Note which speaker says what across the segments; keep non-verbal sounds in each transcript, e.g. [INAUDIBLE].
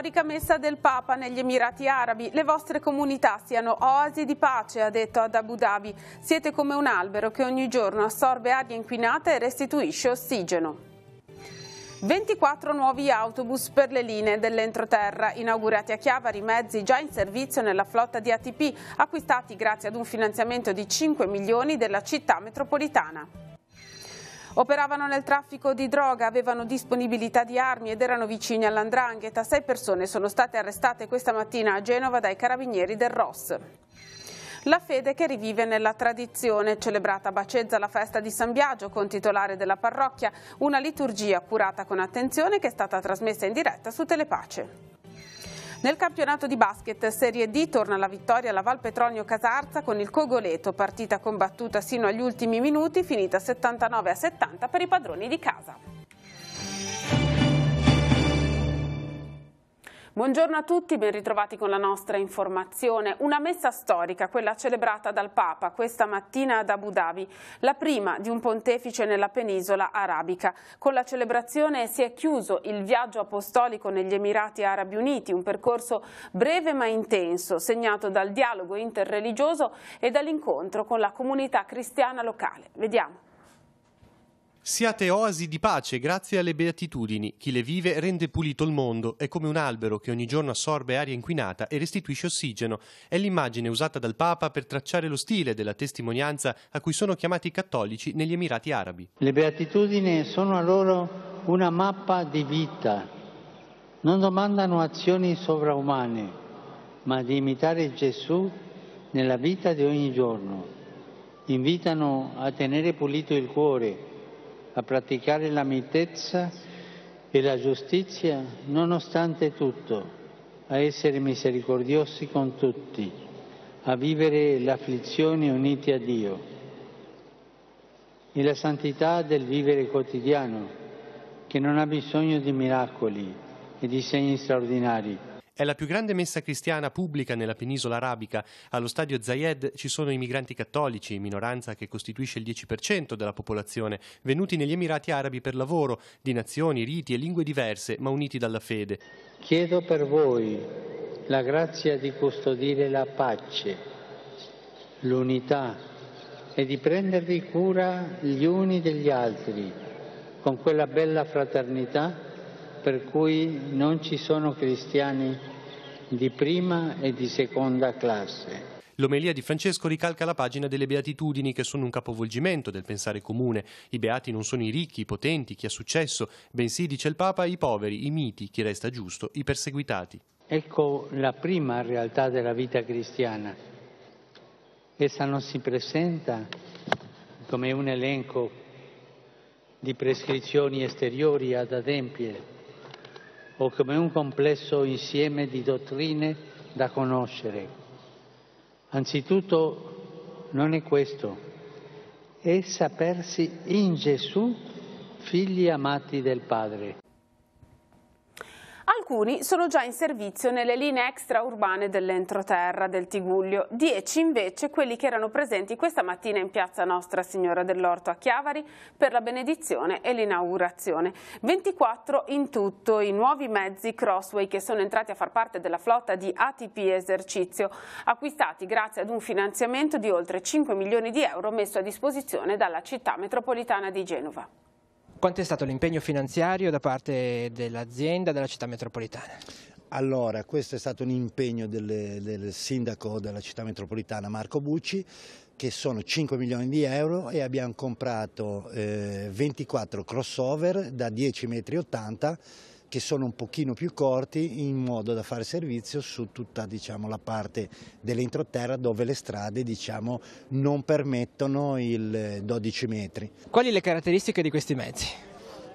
Speaker 1: storica messa del Papa negli Emirati Arabi. Le vostre comunità siano oasi di pace, ha detto ad Abu Dhabi. Siete come un albero che ogni giorno assorbe aria inquinata e restituisce ossigeno. 24 nuovi autobus per le linee dell'entroterra, inaugurati a Chiavari, mezzi già in servizio nella flotta di ATP, acquistati grazie ad un finanziamento di 5 milioni della città metropolitana. Operavano nel traffico di droga, avevano disponibilità di armi ed erano vicini all'andrangheta. Sei persone sono state arrestate questa mattina a Genova dai carabinieri del ROS. La fede che rivive nella tradizione, celebrata a Bacezza la festa di San Biagio con titolare della parrocchia, una liturgia curata con attenzione che è stata trasmessa in diretta su Telepace. Nel campionato di basket Serie D torna la vittoria alla Val Petronio Casarza con il Cogoleto, partita combattuta sino agli ultimi minuti, finita 79 a 70 per i padroni di casa. Buongiorno a tutti, ben ritrovati con la nostra informazione. Una messa storica, quella celebrata dal Papa questa mattina ad Abu Dhabi, la prima di un pontefice nella penisola arabica. Con la celebrazione si è chiuso il viaggio apostolico negli Emirati Arabi Uniti, un percorso breve ma intenso, segnato dal dialogo interreligioso e dall'incontro con la comunità cristiana locale. Vediamo.
Speaker 2: Siate oasi di pace grazie alle beatitudini. Chi le vive rende pulito il mondo. È come un albero che ogni giorno assorbe aria inquinata e restituisce ossigeno. È l'immagine usata dal Papa per tracciare lo stile della testimonianza a cui sono chiamati i cattolici negli Emirati Arabi.
Speaker 3: Le beatitudini sono a loro una mappa di vita. Non domandano azioni sovraumane, ma di imitare Gesù nella vita di ogni giorno. Invitano a tenere pulito il cuore a praticare la mitezza e la giustizia nonostante tutto, a essere misericordiosi con tutti, a vivere le afflizioni uniti a Dio. E la santità del vivere quotidiano, che non ha bisogno di miracoli e di segni straordinari,
Speaker 2: è la più grande messa cristiana pubblica nella penisola arabica. Allo stadio Zayed ci sono i migranti cattolici, minoranza che costituisce il 10% della popolazione, venuti negli Emirati Arabi per lavoro, di nazioni, riti e lingue diverse, ma uniti dalla fede.
Speaker 3: Chiedo per voi la grazia di custodire la pace, l'unità e di prendervi cura gli uni degli altri con quella bella fraternità per cui non ci sono cristiani di prima e di seconda classe.
Speaker 2: L'omelia di Francesco ricalca la pagina delle beatitudini che sono un capovolgimento del pensare comune. I beati non sono i ricchi, i potenti, chi ha successo, bensì, dice il Papa, i poveri, i miti, chi resta giusto, i perseguitati.
Speaker 3: Ecco la prima realtà della vita cristiana. Essa non si presenta come un elenco di prescrizioni esteriori ad adempiere, o come un complesso insieme di dottrine da conoscere. Anzitutto non è questo, è sapersi in Gesù figli amati del Padre.
Speaker 1: Alcuni sono già in servizio nelle linee extraurbane dell'entroterra del Tiguglio, 10 invece quelli che erano presenti questa mattina in piazza Nostra Signora dell'Orto a Chiavari per la benedizione e l'inaugurazione. 24 in tutto i nuovi mezzi Crossway che sono entrati a far parte della flotta di ATP Esercizio, acquistati grazie ad un finanziamento di oltre 5 milioni di euro messo a disposizione dalla città metropolitana di Genova.
Speaker 4: Quanto è stato l'impegno finanziario da parte dell'azienda della città metropolitana?
Speaker 3: Allora, questo è stato un impegno del, del sindaco della città metropolitana Marco Bucci che sono 5 milioni di euro e abbiamo comprato eh, 24 crossover da 10,80 metri che sono un pochino più corti in modo da fare servizio su tutta diciamo, la parte
Speaker 4: dell'entroterra dove le strade diciamo, non permettono il 12 eh, metri. Quali le caratteristiche di questi mezzi?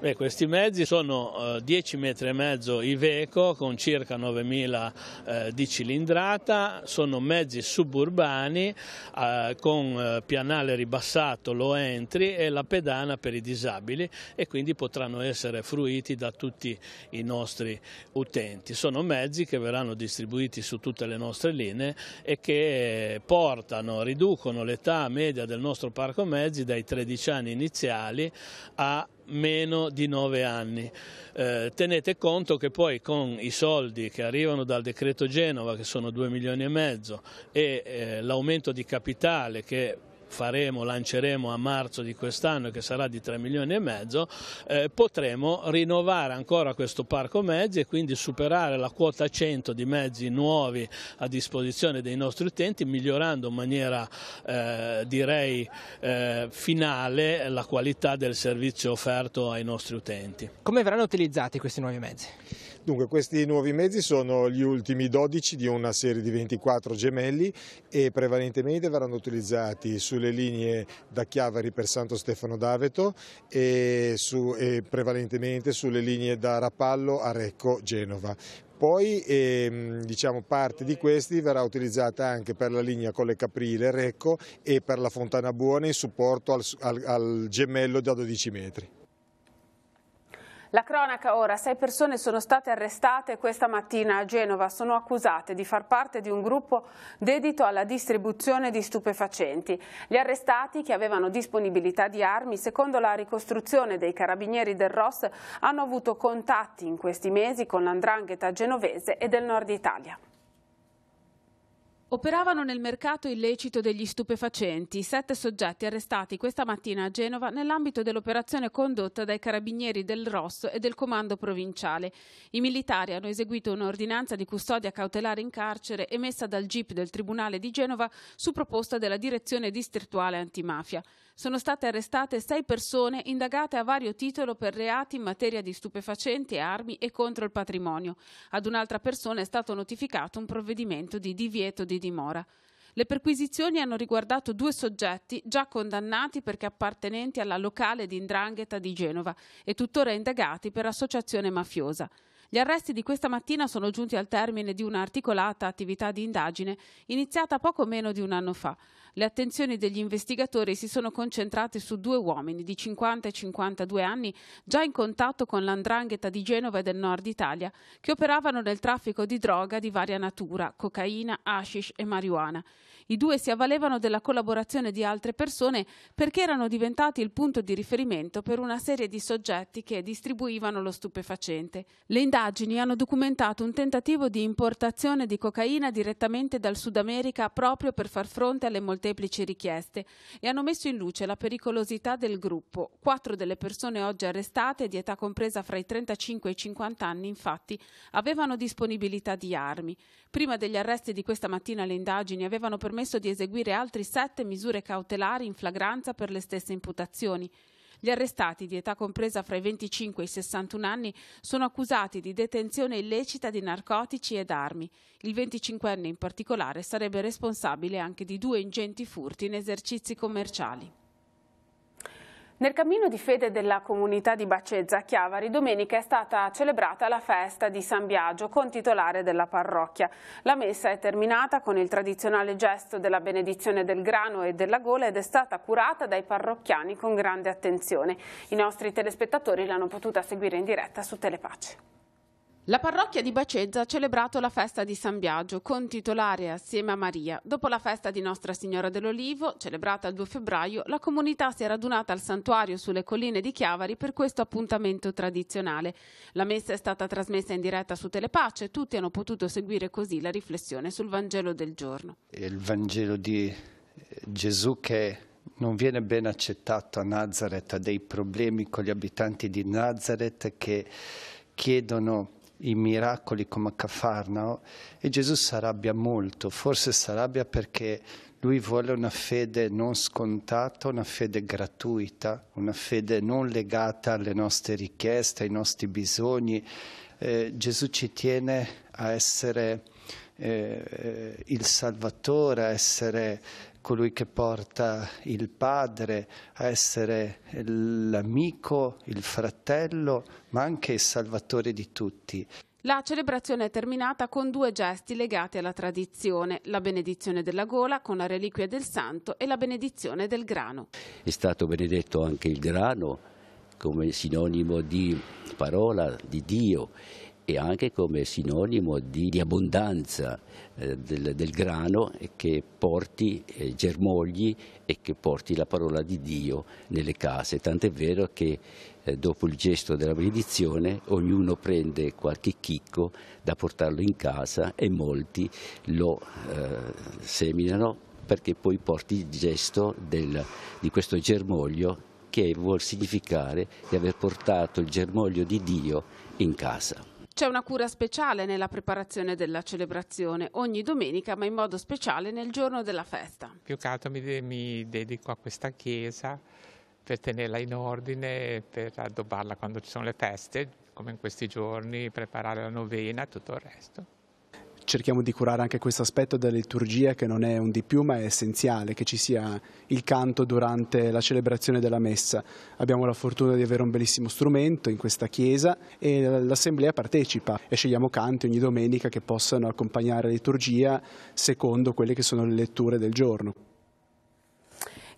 Speaker 5: Beh, questi mezzi sono eh, 10 metri e mezzo Iveco con circa 9.000 eh, di cilindrata, sono mezzi suburbani eh, con eh, pianale ribassato, lo entry e la pedana per i disabili e quindi potranno essere fruiti da tutti i nostri utenti. Sono mezzi che verranno distribuiti su tutte le nostre linee e che portano, riducono l'età media del nostro parco mezzi dai 13 anni iniziali a meno di 9 anni. Eh, tenete conto che poi con i soldi che arrivano dal decreto Genova, che sono 2 milioni e mezzo, e eh, l'aumento di capitale che faremo, lanceremo a marzo di quest'anno che sarà di 3 milioni e mezzo, eh, potremo rinnovare ancora questo parco mezzi e quindi superare la quota 100 di mezzi nuovi a disposizione dei nostri utenti, migliorando in maniera eh, direi eh, finale la qualità del servizio offerto ai nostri utenti.
Speaker 4: Come verranno utilizzati questi nuovi
Speaker 5: mezzi?
Speaker 6: Dunque questi nuovi mezzi sono gli ultimi 12 di una serie di 24 gemelli e prevalentemente verranno utilizzati sulle linee da Chiavari per Santo Stefano d'Aveto e, su, e prevalentemente sulle linee da Rapallo a Recco Genova. Poi ehm, diciamo, parte di questi verrà utilizzata anche per la linea Colle Caprile, Recco e per la Fontana Buona in supporto al, al,
Speaker 2: al gemello da 12 metri.
Speaker 1: La cronaca ora, sei persone sono state arrestate questa mattina a Genova, sono accusate di far parte di un gruppo dedito alla distribuzione di stupefacenti. Gli arrestati, che avevano disponibilità di armi, secondo la ricostruzione dei carabinieri del ROS, hanno avuto contatti in questi mesi con l'andrangheta genovese e del nord Italia. Operavano nel mercato illecito degli stupefacenti sette soggetti arrestati questa mattina a Genova nell'ambito dell'operazione condotta dai carabinieri del ROS e del comando provinciale. I militari hanno eseguito un'ordinanza di custodia cautelare in carcere emessa dal GIP del Tribunale di Genova su proposta della Direzione Distrettuale Antimafia sono state arrestate sei persone indagate a vario titolo per reati in materia di stupefacenti, armi e contro il patrimonio. Ad un'altra persona è stato notificato un provvedimento di divieto di dimora. Le perquisizioni hanno riguardato due soggetti già condannati perché appartenenti alla locale di Indrangheta di Genova e tuttora indagati per associazione mafiosa. Gli arresti di questa mattina sono giunti al termine di un'articolata attività di indagine iniziata poco meno di un anno fa. Le attenzioni degli investigatori si sono concentrate su due uomini di 50 e 52 anni già in contatto con l'andrangheta di Genova e del nord Italia che operavano nel traffico di droga di varia natura, cocaina, hashish e marijuana. I due si avvalevano della collaborazione di altre persone perché erano diventati il punto di riferimento per una serie di soggetti che distribuivano lo stupefacente. Le indagini indagini hanno documentato un tentativo di importazione di cocaina direttamente dal Sud America proprio per far fronte alle molteplici richieste e hanno messo in luce la pericolosità del gruppo. Quattro delle persone oggi arrestate, di età compresa fra i 35 e i 50 anni, infatti, avevano disponibilità di armi. Prima degli arresti di questa mattina le indagini avevano permesso di eseguire altri sette misure cautelari in flagranza per le stesse imputazioni. Gli arrestati di età compresa fra i 25 e i 61 anni sono accusati di detenzione illecita di narcotici ed armi. Il 25enne in particolare sarebbe responsabile anche di due ingenti furti in esercizi commerciali. Nel cammino di fede della comunità di Bacezza a Chiavari domenica è stata celebrata la festa di San Biagio con titolare della parrocchia. La messa è terminata con il tradizionale gesto della benedizione del grano e della gola ed è stata curata dai parrocchiani con grande attenzione. I nostri telespettatori l'hanno potuta seguire in diretta su Telepace. La parrocchia di Bacezza ha celebrato la festa di San Biagio, con titolare assieme a Maria. Dopo la festa di Nostra Signora dell'Olivo, celebrata il 2 febbraio, la comunità si è radunata al santuario sulle colline di Chiavari per questo appuntamento tradizionale. La messa è stata trasmessa in diretta su Telepace e tutti hanno potuto seguire così la riflessione sul Vangelo del giorno.
Speaker 2: Il Vangelo di Gesù che non viene ben accettato a Nazareth, ha dei problemi con gli abitanti di Nazareth che chiedono i miracoli come a Cafarnao e Gesù si arrabbia molto, forse si arrabbia perché lui vuole una fede non scontata, una fede gratuita, una fede non legata alle nostre richieste, ai nostri bisogni. Eh, Gesù ci tiene a essere eh, eh il Salvatore, a essere colui che porta il padre a essere l'amico, il fratello, ma anche il salvatore di tutti.
Speaker 1: La celebrazione è terminata con due gesti legati alla tradizione, la benedizione della gola con la reliquia del santo e la benedizione del grano.
Speaker 3: È stato benedetto anche il grano come sinonimo di parola di Dio e anche come sinonimo di, di abbondanza eh, del, del, grano che porti eh, germogli e che porti la parola di Dio nelle case. Tant'è vero che eh, dopo il gesto della benedizione ognuno prende qualche chicco da portarlo in casa e molti lo eh, seminano perché poi porti il gesto del, di questo germoglio che vuol significare di aver portato il germoglio di Dio in casa.
Speaker 1: C'è una cura speciale nella preparazione della celebrazione, ogni domenica, ma in modo speciale nel giorno della festa.
Speaker 6: Più che altro mi, mi dedico a questa chiesa per tenerla in ordine, per addobbarla quando ci sono le feste, come in questi giorni, preparare la novena e tutto il resto
Speaker 2: cerchiamo di curare anche questo aspetto della liturgia che non è un di più ma è essenziale che ci sia il canto durante la celebrazione della messa. Abbiamo la fortuna di avere un bellissimo strumento in questa chiesa e l'assemblea partecipa e scegliamo canti ogni domenica che possano accompagnare la liturgia secondo quelle che sono le letture del giorno.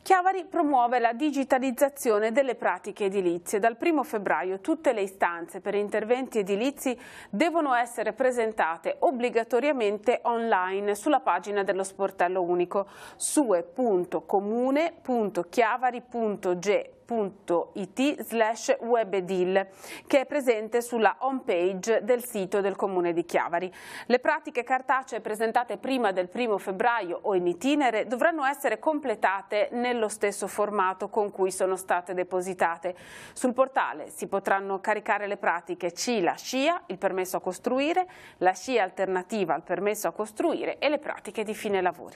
Speaker 1: Chiavari promuove la digitalizzazione delle pratiche edilizie. Dal 1 febbraio tutte le istanze per interventi edilizi devono essere presentate obbligatoriamente online sulla pagina dello sportello unico sue.comune.chiavari.ge www.it slash webdeal che è presente sulla home page del sito del Comune di Chiavari. Le pratiche cartacee presentate prima del 1 febbraio o in itinere dovranno essere completate nello stesso formato con cui sono state depositate. Sul portale si potranno caricare le pratiche la SCIA, il permesso a costruire, la SCIA alternativa al permesso a costruire e le pratiche di fine lavori.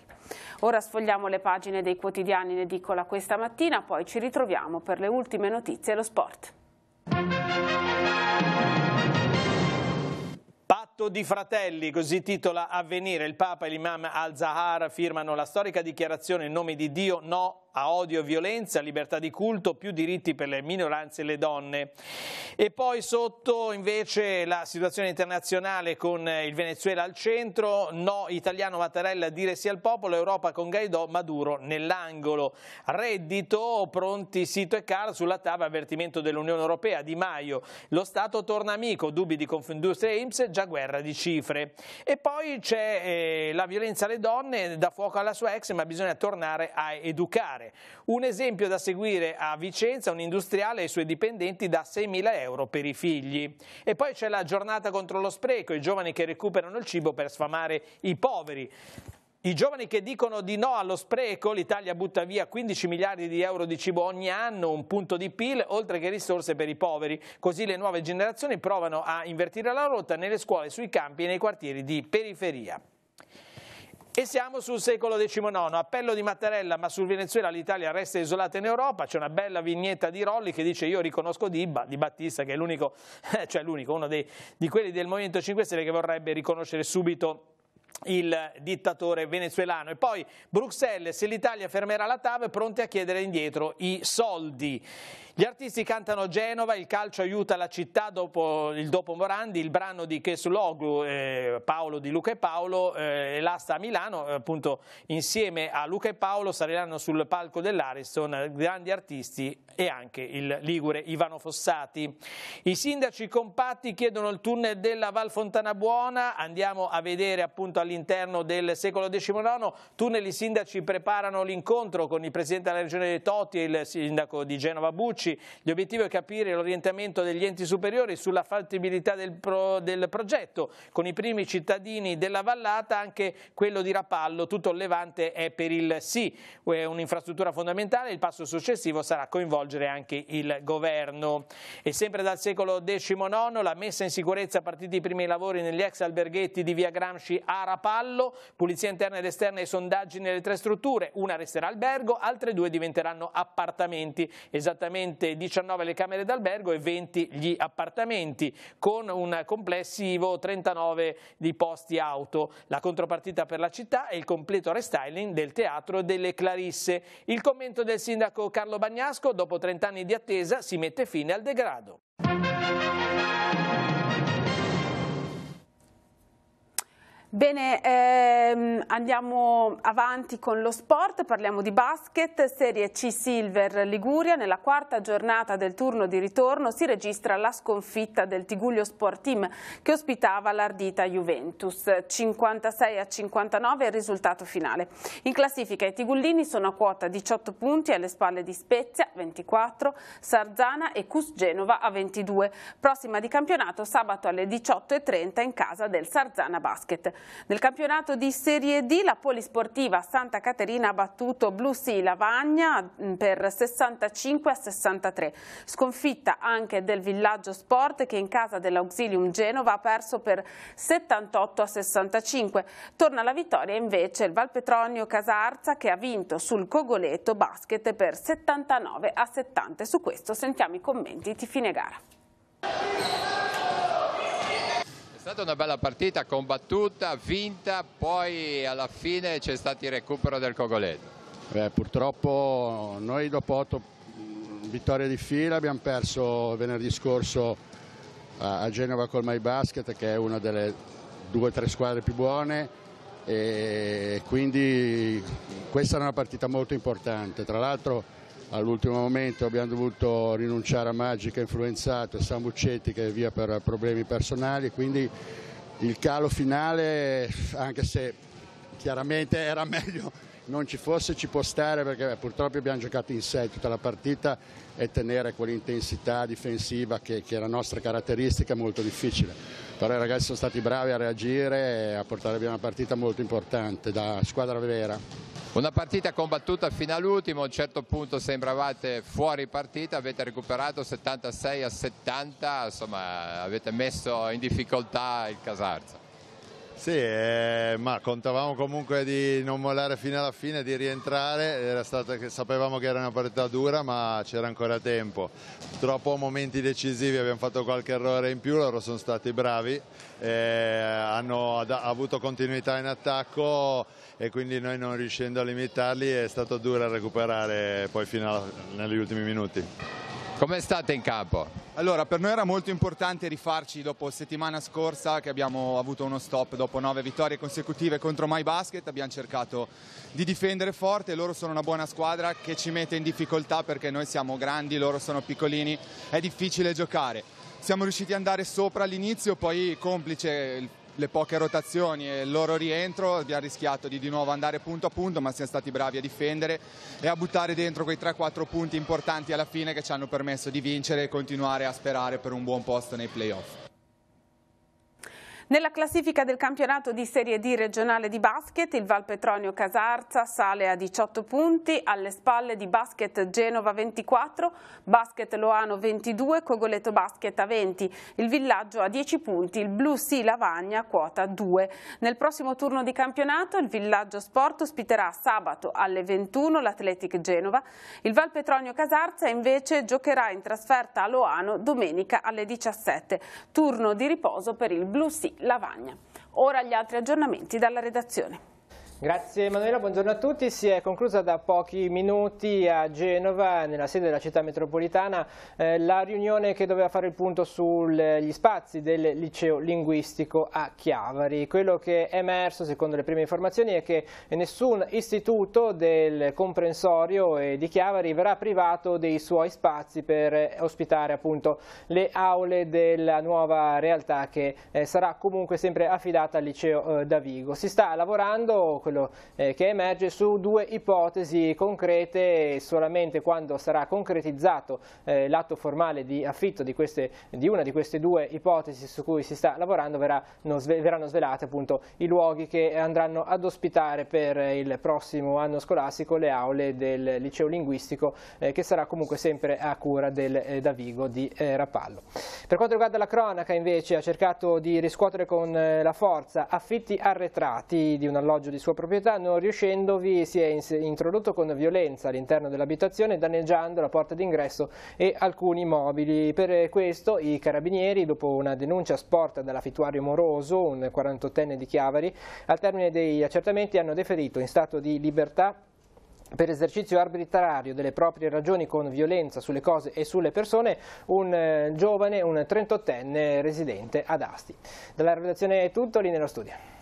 Speaker 1: Ora sfogliamo le pagine dei quotidiani in edicola questa mattina, poi ci ritroviamo per le ultime notizie lo sport.
Speaker 6: Patto di fratelli, così titola Avvenire. Il Papa e l'imam al-Zahar firmano la storica dichiarazione in nome di Dio no a odio e violenza, libertà di culto, più diritti per le minoranze e le donne. E poi sotto invece la situazione internazionale con eh, il Venezuela al centro, no italiano Mattarella dire sì al popolo, Europa con Gaidò, Maduro nell'angolo. Reddito, pronti sito e car sulla tavola, avvertimento dell'Unione Europea, Di Maio, lo Stato torna amico, dubbi di Confindustria e IMSS, già guerra di cifre. E poi c'è eh, la violenza alle donne, da fuoco alla sua ex, ma bisogna tornare a educare fare. Un esempio da seguire a Vicenza, un industriale e i suoi dipendenti da 6.000 euro per i figli. E poi c'è la giornata contro lo spreco, i giovani che recuperano il cibo per sfamare i poveri. I giovani che dicono di no allo spreco, l'Italia butta via 15 miliardi di euro di cibo ogni anno, un punto di PIL, oltre che risorse per i poveri. Così le nuove generazioni provano a invertire la rotta nelle scuole, sui campi e nei quartieri di periferia. E siamo sul secolo XIX, appello di Mattarella, ma sul Venezuela l'Italia resta isolata in Europa, c'è una bella vignetta di Rolli che dice io riconosco Dibba, Di Battista che è l'unico, [LAUGHS] cioè l'unico, uno dei, di quelli del Movimento 5 Stelle che vorrebbe riconoscere subito il dittatore venezuelano e poi Bruxelles se l'Italia fermerà la TAV è pronte a chiedere indietro i soldi gli artisti cantano Genova, il calcio aiuta la città dopo il dopo Morandi, il brano di Chesuloglu, eh, Paolo di Luca e Paolo eh, e l'asta a Milano, eh, appunto insieme a Luca e Paolo saliranno sul palco dell'Ariston grandi artisti e anche il Ligure Ivano Fossati. I sindaci compatti chiedono il tunnel della Val Fontana Buona, andiamo a vedere appunto all'interno del secolo XIX, tunnel i sindaci preparano l'incontro con il presidente della regione Toti e il sindaco di Genova Bucci, Camucci. L'obiettivo è capire l'orientamento degli enti superiori sulla fattibilità del, pro, del progetto, con i primi cittadini della vallata, anche quello di Rapallo, tutto il Levante è per il sì, è un'infrastruttura fondamentale, il passo successivo sarà coinvolgere anche il governo. E sempre dal secolo XIX la messa in sicurezza partiti i primi lavori negli ex alberghetti di via Gramsci a Rapallo, pulizia interna ed esterna e sondaggi nelle tre strutture, una resterà albergo, altre due diventeranno appartamenti, esattamente complessivamente 19 le camere d'albergo e 20 gli appartamenti, con un complessivo 39 di posti auto. La contropartita per la città è il completo restyling del teatro delle Clarisse. Il commento del sindaco Carlo Bagnasco, dopo 30 anni di attesa, si mette fine al degrado.
Speaker 1: Bene, ehm, andiamo avanti con lo sport, parliamo di basket, Serie C Silver Liguria, nella quarta giornata del turno di ritorno si registra la sconfitta del Tiguglio Sport Team che ospitava l'ardita Juventus, 56 a 59 il risultato finale. In classifica i Tigullini sono a quota 18 punti alle spalle di Spezia 24, Sarzana e Cus Genova a 22, prossima di campionato sabato alle 18.30 in casa del Sarzana Basket. Nel campionato di Serie D la polisportiva Santa Caterina ha battuto Blue Sea Lavagna mm, per 65 a 63. Sconfitta anche del Villaggio Sport che in casa dell'Auxilium Genova ha perso per 78 a 65. Torna alla vittoria invece il Valpetronio Casarza che ha vinto sul Cogoleto Basket per 79 a 70. Su questo sentiamo i commenti di fine gara.
Speaker 4: È stata una bella partita, combattuta, vinta, poi alla fine c'è stato il recupero del Cogoleto.
Speaker 3: Beh, purtroppo noi dopo otto mm, vittorie di fila abbiamo perso venerdì scorso a Genova col My Basket che è una delle due o tre squadre più buone e quindi questa era una partita molto importante. Tra l'altro all'ultimo momento abbiamo dovuto rinunciare a Magica influenzato e Sambuccetti che è via per problemi personali, quindi il calo finale, anche se chiaramente era meglio non ci fosse, ci può stare perché purtroppo abbiamo giocato in sé tutta la partita e tenere quell'intensità difensiva che, che, è la nostra caratteristica è molto difficile. Però i ragazzi sono stati bravi a reagire e a portare via una partita molto importante da squadra
Speaker 4: vera. Una partita combattuta fino all'ultimo, a un certo punto sembravate fuori partita, avete recuperato 76 a 70, insomma avete messo in difficoltà il Casarza. Sì, eh, ma contavamo comunque di non
Speaker 3: mollare fino alla fine, di rientrare, stata, sapevamo che era una partita dura ma c'era ancora tempo. Troppo momenti decisivi, abbiamo fatto qualche errore in più, loro sono stati bravi, eh, hanno avuto continuità in attacco e quindi noi non riuscendo a limitarli è stato duro a recuperare poi fino alla, negli ultimi minuti.
Speaker 2: Come state in campo? Allora, per noi era molto importante rifarci dopo settimana scorsa che abbiamo avuto uno stop dopo nove vittorie consecutive contro My Basket, abbiamo cercato di difendere forte, loro sono una buona squadra che ci mette in difficoltà perché noi siamo grandi, loro sono piccolini, è difficile giocare siamo riusciti ad andare sopra all'inizio, poi complice il le poche rotazioni e il loro rientro abbiamo rischiato di di nuovo andare punto a punto ma siamo stati bravi a difendere e a buttare dentro quei 3-4 punti importanti alla fine che ci hanno permesso di vincere e continuare a sperare per un buon posto nei playoff.
Speaker 1: Nella classifica del campionato di Serie D regionale di basket, il Val Petronio Casarza sale a 18 punti, alle spalle di Basket Genova 24, Basket Loano 22, Cogoleto Basket a 20, il Villaggio a 10 punti, il Blue Sea Lavagna quota 2. Nel prossimo turno di campionato il Villaggio Sport ospiterà sabato alle 21 l'Athletic Genova, il Val Petronio Casarza invece giocherà in trasferta a Loano domenica alle 17, turno di riposo per il Blue Sea Lavagna. Ora gli altri aggiornamenti dalla redazione.
Speaker 4: Grazie Emanuela, buongiorno a tutti. Si è conclusa da pochi minuti a Genova, nella sede della città metropolitana, eh, la riunione che doveva fare il punto sugli spazi del liceo linguistico a Chiavari. Quello che è emerso, secondo le prime informazioni, è che nessun istituto del comprensorio di Chiavari verrà privato dei suoi spazi per eh, ospitare appunto, le aule della nuova realtà che eh, sarà comunque sempre affidata al liceo eh, da Vigo. Si sta lavorando quello eh, che emerge, su due ipotesi concrete solamente quando sarà concretizzato eh, l'atto formale di affitto di, queste, di, una di queste due ipotesi su cui si sta lavorando verranno, verranno svelati appunto i luoghi che andranno ad ospitare per il prossimo anno scolastico le aule del liceo linguistico eh, che sarà comunque sempre a cura del eh, Davigo di eh, Rapallo. Per quanto riguarda la cronaca invece ha cercato di riscuotere con eh, la forza affitti arretrati di un alloggio di sua proprietà, non riuscendovi si è introdotto con violenza all'interno dell'abitazione danneggiando la porta d'ingresso e alcuni mobili. Per questo i carabinieri, dopo una denuncia sporta dall'affittuario Moroso, un 48enne di Chiavari, al termine degli accertamenti hanno deferito in stato di libertà per esercizio arbitrario delle proprie ragioni con violenza sulle cose e sulle persone un eh, giovane, un 38enne residente ad Asti. Dalla redazione è tutto, lì nello studio.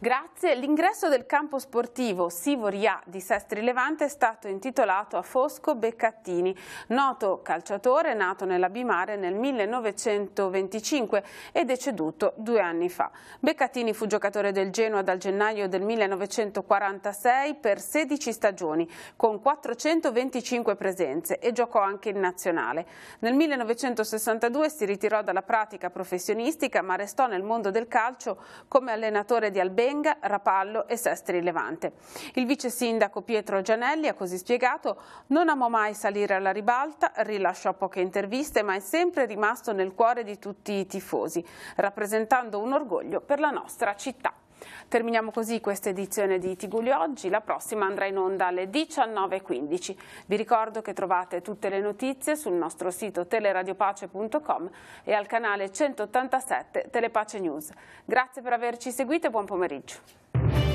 Speaker 1: Grazie. L'ingresso del campo sportivo Sivorià di Sestri Levante è stato intitolato a Fosco Beccattini, noto calciatore nato nella Bimare nel 1925 e deceduto due anni fa. Beccattini fu giocatore del Genoa dal gennaio del 1946 per 16 stagioni, con 425 presenze e giocò anche in nazionale. Nel 1962 si ritirò dalla pratica professionistica ma restò nel mondo del calcio come allenatore di Alberto Malenga, Rapallo e Sestri Levante. Il vice sindaco Pietro Gianelli ha così spiegato non amo mai salire alla ribalta, rilasciò poche interviste ma è sempre rimasto nel cuore di tutti i tifosi, rappresentando un orgoglio per la nostra città. Terminiamo così questa edizione di Tiguli Oggi, la prossima andrà in onda alle 19.15. Vi ricordo che trovate tutte le notizie sul nostro sito teleradiopace.com e al canale 187 Telepace News. Grazie per averci seguito e buon pomeriggio.